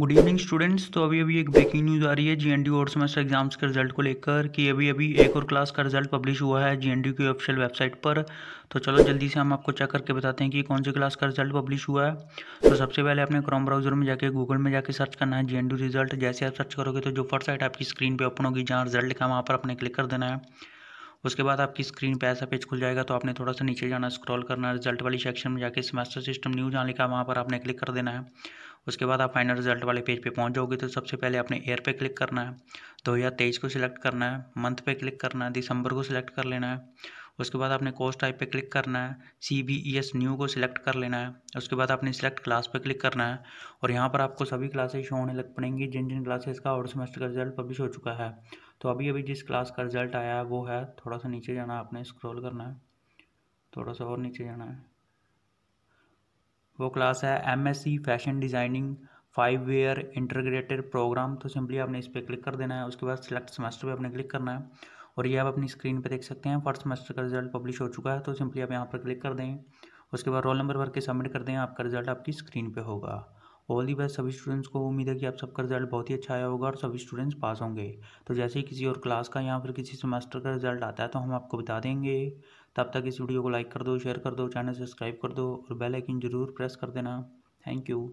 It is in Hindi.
गुड इवनिंग स्टूडेंट्स तो अभी अभी एक ब्रेकिंग न्यूज़ आ रही है जी एन डी और सेमेस्टर एग्जाम्स के रिजल्ट को लेकर कि अभी अभी एक और क्लास का रिजल्ट पब्लिश हुआ है जी एन डी की ऑफिशियल वेबसाइट पर तो चलो जल्दी से हम आपको चेक करके बताते हैं कि कौन सी क्लास का रिजल्ट पब्लिश हुआ है तो सबसे पहले आपने क्रोम ब्राउजर में जाकर गूगल में जाकर सर्च करना है जी एन डी रिजल्ट जैसे आप सर्च करोगे तो जो फर्स्ट साइट आपकी स्क्रीन पर ओपन होगी जहाँ रिजल्ट लिखा वहाँ पर आपने क्लिक कर देना है उसके बाद आपकी स्क्रीन पर ऐसा पेज खुल जाएगा तो आपने थोड़ा सा नीचे जाना स्क्रॉल करना रिजल्ट वाली सेक्शन में जाकर सेमेस्टर सिस्टम न्यू जहाँ लिखा वहाँ पर आपने क्लिक कर देना है उसके बाद आप फाइनल रिजल्ट वाले पेज पे पहुंच जाओगे तो सबसे पहले अपने ईयर पे क्लिक करना है दो हज़ार तेईस को सिलेक्ट करना है मंथ पे क्लिक करना है दिसंबर को सिलेक्ट कर लेना है उसके बाद आपने कोर्स टाइप पे क्लिक करना है C B E S new को सिलेक्ट कर लेना है उसके बाद आपने सिलेक्ट क्लास पे क्लिक करना है और यहाँ पर आपको सभी क्लासेस शो होने लग पड़ेंगी जिन जिन क्लासेस का और सेमेस्टर का रिजल्ट पब्लिश हो चुका है तो अभी अभी जिस क्लास का रिजल्ट आया है वो है थोड़ा सा नीचे जाना है आपने स्क्रॉल करना है थोड़ा सा और नीचे जाना है वो क्लास है M S C fashion designing five year integrated programme तो सिंपली आपने इस पर क्लिक कर देना है उसके बाद सिलेक्ट सेमेस्टर पे आपने क्लिक करना है और ये आप अपनी स्क्रीन पे देख सकते हैं फर्स्ट सेमेस्टर का रिजल्ट पब्लिश हो चुका है तो सिंपली आप यहाँ पर क्लिक कर दें उसके बाद रोल नंबर भर के सबमिट कर दें आपका रिजल्ट आपकी स्क्रीन पर होगा ऑल दी बेस्ट सभी स्टूडेंट्स को उम्मीद है कि आप सबका रिजल्ट बहुत ही अच्छा आया होगा और सभी स्टूडेंट्स पास होंगे तो जैसे ही किसी और क्लास का या फिर किसी सेमेस्टर का रिजल्ट आता है तो हम आपको बता देंगे तब तक इस वीडियो को लाइक कर दो शेयर कर दो चैनल सब्सक्राइब कर दो और बेल आइकन जरूर प्रेस कर देना थैंक यू